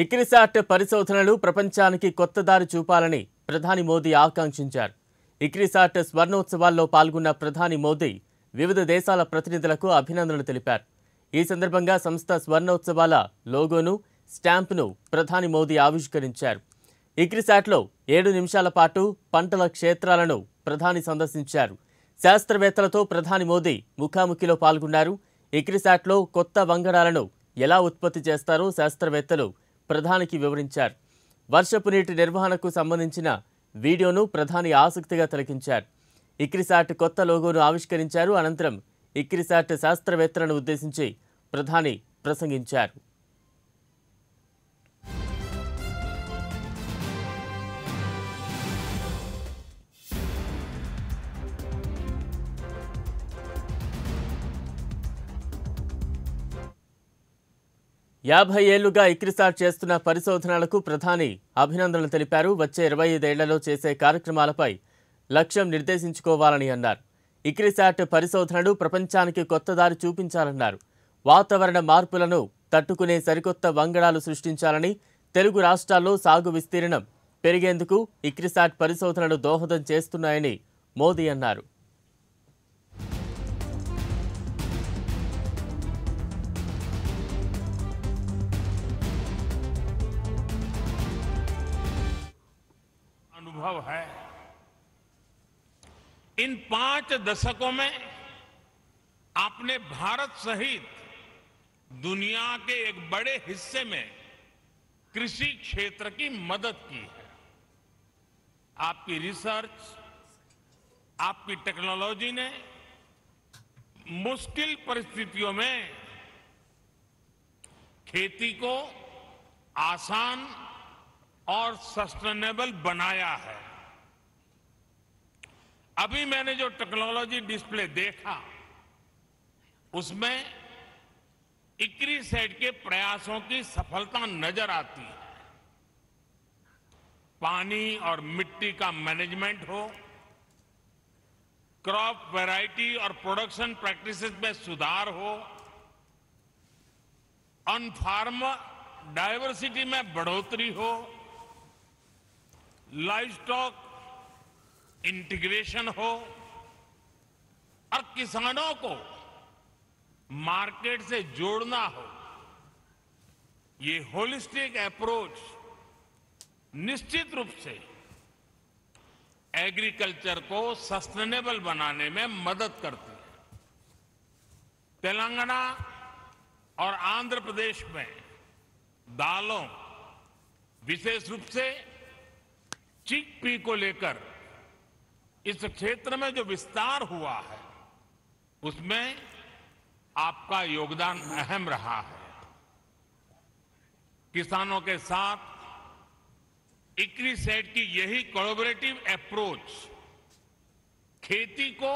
ICRISAT పరిశోధనలు ప్రపంచానికి కొత్త దారి చూపాలని ప్రధాని మోదీ ఆకాంక్షించారు ఇక్రిసాట్ స్వర్ణోత్సవాల్లో పాల్గొన్న ప్రధాని మోదీ వివిధ దేశాల ప్రతినిధులకు అభినందనలు తెలిపారు ఈ సందర్భంగా సంస్థ స్వర్ణోత్సవాల లోగోను స్టాంప్ను ప్రధాని మోదీ ఆవిష్కరించారు ఇక్రిసాట్లో ఏడు నిమిషాల పాటు పంటల క్షేత్రాలను ప్రధాని సందర్శించారు శాస్త్రవేత్తలతో ప్రధాని మోదీ ముఖాముఖిలో పాల్గొన్నారు ఇక్రిసాట్లో కొత్త వంగడాలను ఎలా ఉత్పత్తి చేస్తారో శాస్త్రవేత్తలు ప్రధానికి వివరించారు వర్షపు నీటి నిర్వహణకు సంబంధించిన వీడియోను ప్రధాని ఆసక్తిగా తిలకించారు ఇక్రిసాట్ కొత్త లోగోను ఆవిష్కరించారు అనంతరం ఇక్రిసాట్ శాస్త్రవేత్తలను ఉద్దేశించి ప్రధాని ప్రసంగించారు యాభై ఏళ్లుగా ఇక్రిసాట్ చేస్తున్న పరిశోధనలకు ప్రధాని అభినందనలు తెలిపారు వచ్చే ఇరవై ఐదేళ్లలో చేసే కార్యక్రమాలపై లక్ష్యం నిర్దేశించుకోవాలని అన్నారు ఇక్రిసాట్ పరిశోధనలు ప్రపంచానికి కొత్త దారి చూపించాలన్నారు వాతావరణ మార్పులను తట్టుకునే సరికొత్త వంగడాలు సృష్టించాలని తెలుగు రాష్ట్రాల్లో సాగు విస్తీర్ణం పెరిగేందుకు ఇక్రిసాట్ పరిశోధనలు దోహదం చేస్తున్నాయని మోదీ అన్నారు अनुभव है इन पांच दशकों में आपने भारत सहित दुनिया के एक बड़े हिस्से में कृषि क्षेत्र की मदद की है आपकी रिसर्च आपकी टेक्नोलॉजी ने मुश्किल परिस्थितियों में खेती को आसान और सस्टेनेबल बनाया है अभी मैंने जो टेक्नोलॉजी डिस्प्ले देखा उसमें इक्री सेट के प्रयासों की सफलता नजर आती है पानी और मिट्टी का मैनेजमेंट हो क्रॉप वैरायटी और प्रोडक्शन प्रैक्टिसेस में सुधार हो अनफार्म डायवर्सिटी में बढ़ोतरी हो लाइव स्टॉक इंटीग्रेशन हो और किसानों को मार्केट से जोड़ना हो ये होलिस्टिक अप्रोच निश्चित रूप से एग्रीकल्चर को सस्टेनेबल बनाने में मदद करती है तेलंगाना और आंध्र प्रदेश में दालों विशेष रूप से चिक पी को लेकर इस क्षेत्र में जो विस्तार हुआ है उसमें आपका योगदान अहम रहा है किसानों के साथ सेट की यही कोलोबरेटिव अप्रोच खेती को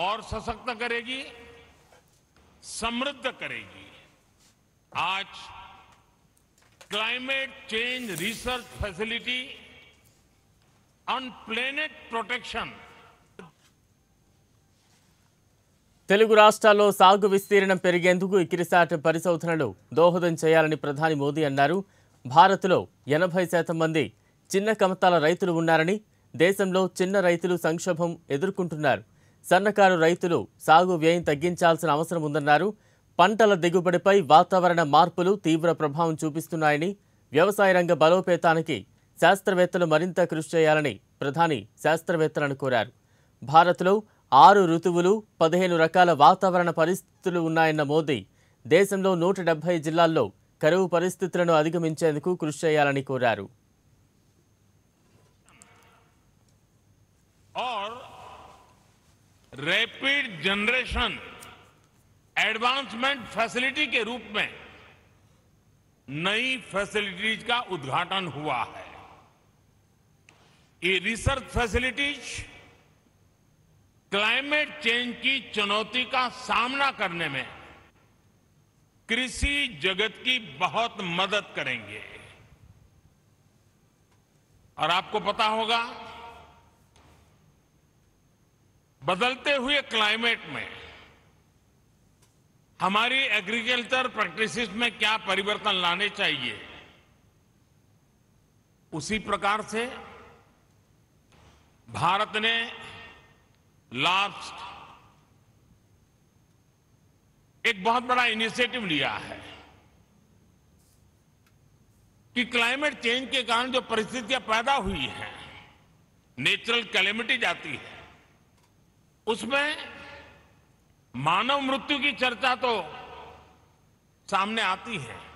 और सशक्त करेगी समृद्ध करेगी आज climate change research facility Telugu రాష్ట్రాల్లో సాగు విస్తీర్ణం పెరిగేందుకు ఇకిరిసాట్ పరిశోధనలు దోహదం చేయాలని ప్రధాని మోదీ అన్నారు భారత్లో ఎనభై శాతం మంది చిన్న కమతాల రైతులు ఉన్నారని దేశంలో చిన్న రైతులు సంక్షోభం ఎదుర్కొంటున్నారు సన్నకారు రైతులు సాగు వ్యయం తగ్గించాల్సిన అవసరం ఉందన్నారు పంటల దిగుబడిపై వాతావరణ మార్పులు తీవ్ర ప్రభావం చూపిస్తున్నాయని వ్యవసాయ రంగ బలోపేతానికి శాస్త్రవేత్తలు మరింత కృషి చేయాలని ప్రధాని శాస్త్రవేత్తలను కోరారు భారత్లో ఆరు ఋతువులు పదిహేను రకాల వాతావరణ పరిస్థితులు ఉన్నాయన్న మోదీ దేశంలో నూట డెబ్బై జిల్లాల్లో కరువు పరిస్థితులను అధిగమించేందుకు కృషి చేయాలని కోరారు रैपिड जनरेशन एडवांसमेंट फैसिलिटी के रूप में नई फैसिलिटीज का उद्घाटन हुआ है ये रिसर्च फैसिलिटीज क्लाइमेट चेंज की चुनौती का सामना करने में कृषि जगत की बहुत मदद करेंगे और आपको पता होगा बदलते हुए क्लाइमेट में हमारी एग्रीकल्चर प्रैक्टिसेस में क्या परिवर्तन लाने चाहिए उसी प्रकार से भारत ने लास्ट एक बहुत बड़ा इनिशिएटिव लिया है कि क्लाइमेट चेंज के कारण जो परिस्थितियां पैदा हुई हैं नेचुरल कैलेमिटी जाती है उसमें मानव मृत्यु की चर्चा तो सामने आती है